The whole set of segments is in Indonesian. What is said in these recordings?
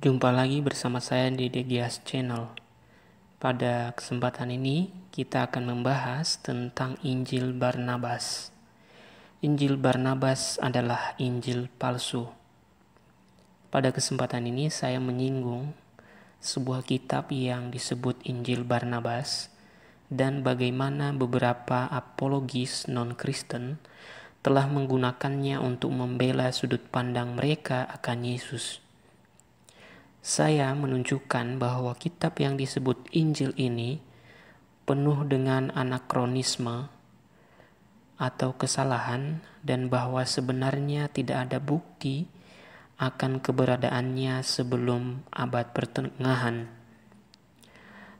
Jumpa lagi bersama saya di Degias Channel. Pada kesempatan ini, kita akan membahas tentang Injil Barnabas. Injil Barnabas adalah Injil palsu. Pada kesempatan ini, saya menyinggung sebuah kitab yang disebut Injil Barnabas dan bagaimana beberapa apologis non-Kristen telah menggunakannya untuk membela sudut pandang mereka akan Yesus. Saya menunjukkan bahwa kitab yang disebut Injil ini penuh dengan anakronisme atau kesalahan dan bahwa sebenarnya tidak ada bukti akan keberadaannya sebelum abad pertengahan.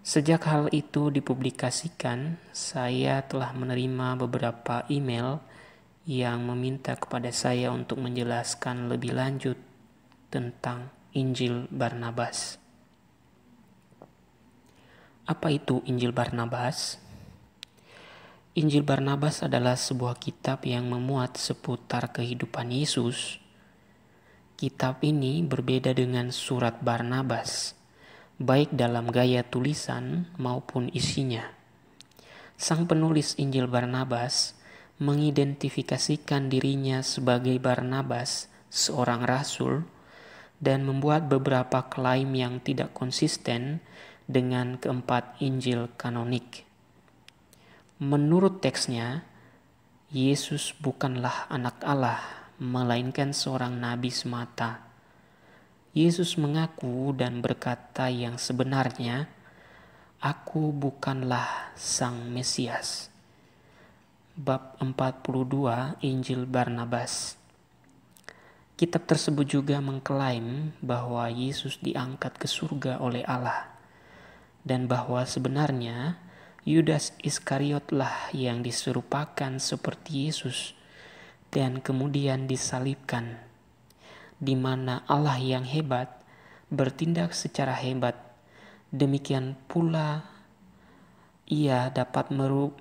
Sejak hal itu dipublikasikan, saya telah menerima beberapa email yang meminta kepada saya untuk menjelaskan lebih lanjut tentang Injil Barnabas. Apa itu Injil Barnabas? Injil Barnabas adalah sebuah kitab yang memuat seputar kehidupan Yesus. Kitab ini berbeda dengan surat Barnabas, baik dalam gaya tulisan maupun isinya. Sang penulis Injil Barnabas mengidentifikasikan dirinya sebagai Barnabas, seorang rasul dan membuat beberapa klaim yang tidak konsisten dengan keempat Injil kanonik. Menurut teksnya, Yesus bukanlah anak Allah, melainkan seorang nabi semata. Yesus mengaku dan berkata yang sebenarnya, "Aku bukanlah Sang Mesias." Bab 42 Injil Barnabas Kitab tersebut juga mengklaim bahwa Yesus diangkat ke surga oleh Allah dan bahwa sebenarnya Yudas Iskariotlah yang diserupakan seperti Yesus dan kemudian disalibkan di mana Allah yang hebat bertindak secara hebat demikian pula ia dapat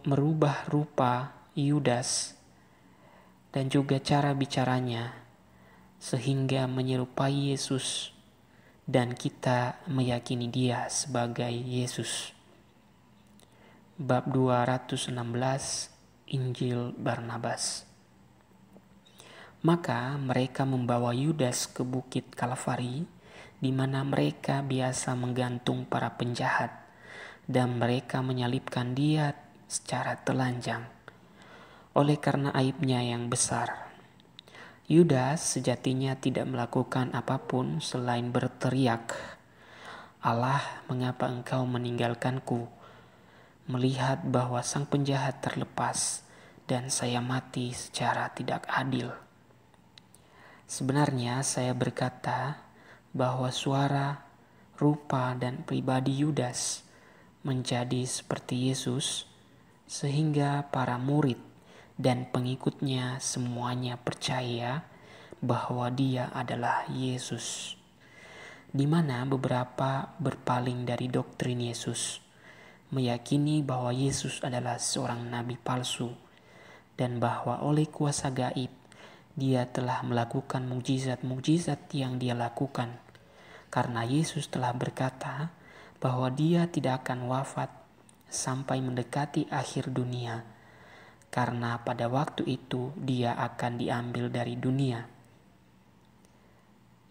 merubah rupa Yudas dan juga cara bicaranya sehingga menyerupai Yesus dan kita meyakini dia sebagai Yesus. Bab 216 Injil Barnabas Maka mereka membawa Yudas ke bukit Kalvari di mana mereka biasa menggantung para penjahat dan mereka menyalipkan dia secara telanjang oleh karena aibnya yang besar. Yudas sejatinya tidak melakukan apapun selain berteriak, "Allah, mengapa engkau meninggalkanku?" Melihat bahwa sang penjahat terlepas dan saya mati secara tidak adil. Sebenarnya saya berkata bahwa suara, rupa, dan pribadi Yudas menjadi seperti Yesus, sehingga para murid dan pengikutnya semuanya percaya bahwa dia adalah Yesus. Di mana beberapa berpaling dari doktrin Yesus, meyakini bahwa Yesus adalah seorang nabi palsu dan bahwa oleh kuasa gaib dia telah melakukan mujizat-mujizat yang dia lakukan. Karena Yesus telah berkata bahwa dia tidak akan wafat sampai mendekati akhir dunia karena pada waktu itu dia akan diambil dari dunia.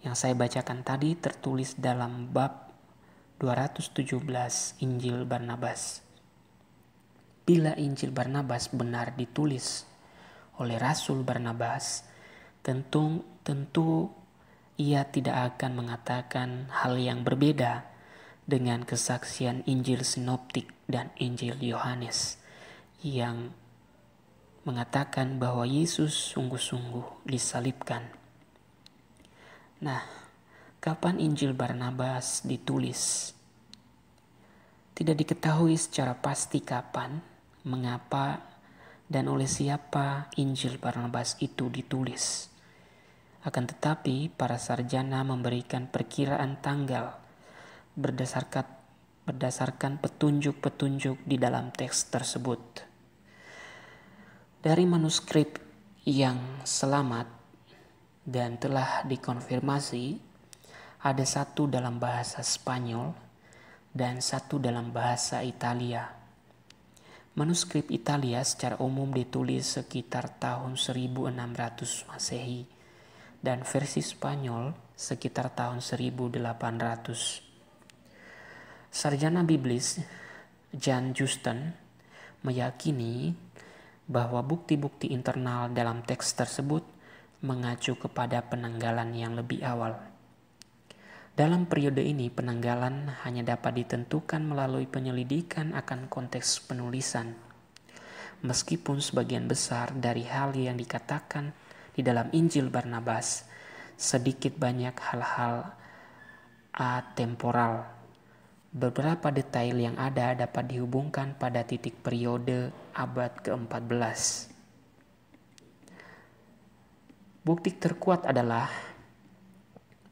Yang saya bacakan tadi tertulis dalam bab 217 Injil Barnabas. Bila Injil Barnabas benar ditulis oleh Rasul Barnabas, tentu tentu ia tidak akan mengatakan hal yang berbeda dengan kesaksian Injil Sinoptik dan Injil Yohanes yang mengatakan bahwa Yesus sungguh-sungguh disalibkan. Nah, kapan Injil Barnabas ditulis? Tidak diketahui secara pasti kapan, mengapa, dan oleh siapa Injil Barnabas itu ditulis. Akan tetapi, para sarjana memberikan perkiraan tanggal berdasarkan petunjuk-petunjuk di dalam teks tersebut dari manuskrip yang selamat dan telah dikonfirmasi ada satu dalam bahasa Spanyol dan satu dalam bahasa Italia. Manuskrip Italia secara umum ditulis sekitar tahun 1600 Masehi dan versi Spanyol sekitar tahun 1800. Sarjana Biblis Jan Justen meyakini bahwa bukti-bukti internal dalam teks tersebut mengacu kepada penanggalan yang lebih awal. Dalam periode ini, penanggalan hanya dapat ditentukan melalui penyelidikan akan konteks penulisan. Meskipun sebagian besar dari hal yang dikatakan di dalam Injil Barnabas sedikit banyak hal-hal atemporal Beberapa detail yang ada dapat dihubungkan pada titik periode abad ke-14. Bukti terkuat adalah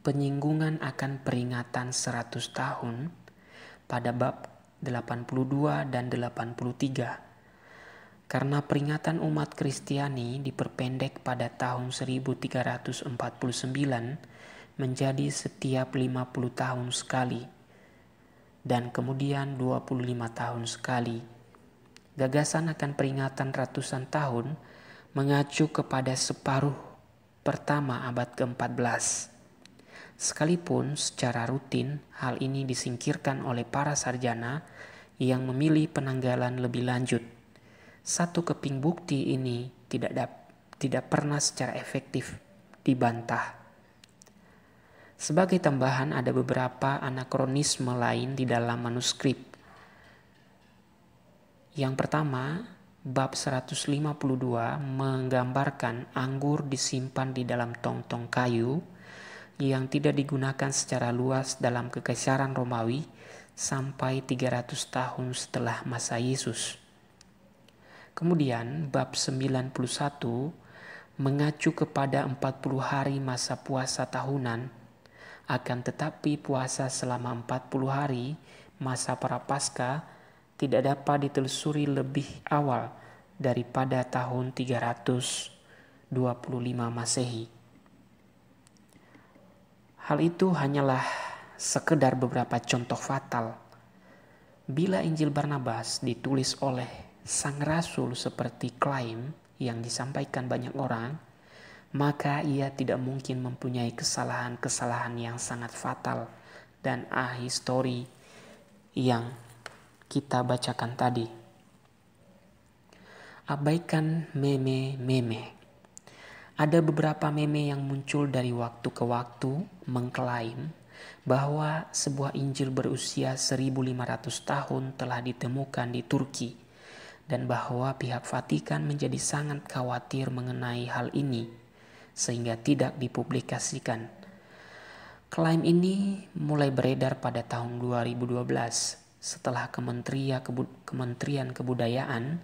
penyinggungan akan peringatan 100 tahun pada bab 82 dan 83. Karena peringatan umat Kristiani diperpendek pada tahun 1349 menjadi setiap 50 tahun sekali dan kemudian 25 tahun sekali. Gagasan akan peringatan ratusan tahun mengacu kepada separuh pertama abad ke-14. Sekalipun secara rutin hal ini disingkirkan oleh para sarjana yang memilih penanggalan lebih lanjut. Satu keping bukti ini tidak tidak pernah secara efektif dibantah sebagai tambahan ada beberapa anakronisme lain di dalam manuskrip. Yang pertama, bab 152 menggambarkan anggur disimpan di dalam tong-tong kayu yang tidak digunakan secara luas dalam kekaisaran Romawi sampai 300 tahun setelah masa Yesus. Kemudian bab 91 mengacu kepada 40 hari masa puasa tahunan akan tetapi puasa selama 40 hari masa para pasca tidak dapat ditelusuri lebih awal daripada tahun 325 Masehi. Hal itu hanyalah sekedar beberapa contoh fatal. Bila Injil Barnabas ditulis oleh sang rasul seperti klaim yang disampaikan banyak orang, maka ia tidak mungkin mempunyai kesalahan-kesalahan yang sangat fatal dan ahistori yang kita bacakan tadi. Abaikan meme-meme. Ada beberapa meme yang muncul dari waktu ke waktu mengklaim bahwa sebuah Injil berusia 1500 tahun telah ditemukan di Turki dan bahwa pihak Vatikan menjadi sangat khawatir mengenai hal ini sehingga tidak dipublikasikan. Klaim ini mulai beredar pada tahun 2012 setelah Kementerian, Kebudayaan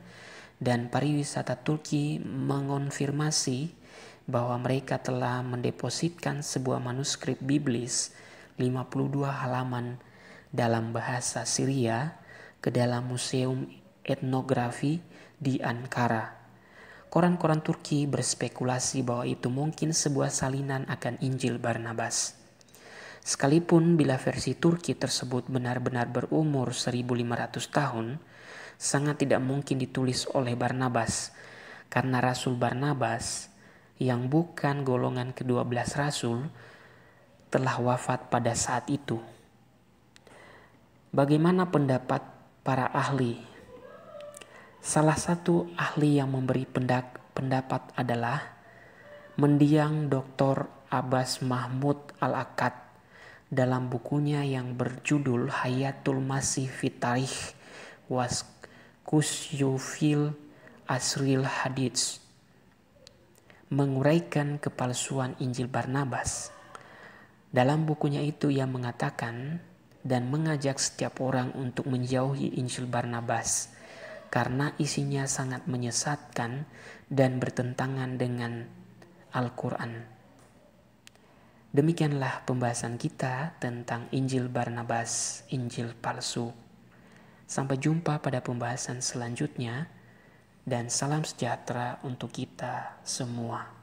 dan Pariwisata Turki mengonfirmasi bahwa mereka telah mendepositkan sebuah manuskrip biblis 52 halaman dalam bahasa Syria ke dalam Museum Etnografi di Ankara. Koran-koran Turki berspekulasi bahwa itu mungkin sebuah salinan akan Injil Barnabas. Sekalipun bila versi Turki tersebut benar-benar berumur 1500 tahun, sangat tidak mungkin ditulis oleh Barnabas karena Rasul Barnabas yang bukan golongan ke-12 rasul telah wafat pada saat itu. Bagaimana pendapat para ahli Salah satu ahli yang memberi pendapat adalah mendiang Dr. Abbas Mahmud Al-Akad dalam bukunya yang berjudul Hayatul Masih Fitarih Was Kusyufil Asril Hadits menguraikan kepalsuan Injil Barnabas. Dalam bukunya itu ia mengatakan dan mengajak setiap orang untuk menjauhi Injil Barnabas karena isinya sangat menyesatkan dan bertentangan dengan Al-Quran. Demikianlah pembahasan kita tentang Injil Barnabas, Injil palsu. Sampai jumpa pada pembahasan selanjutnya, dan salam sejahtera untuk kita semua.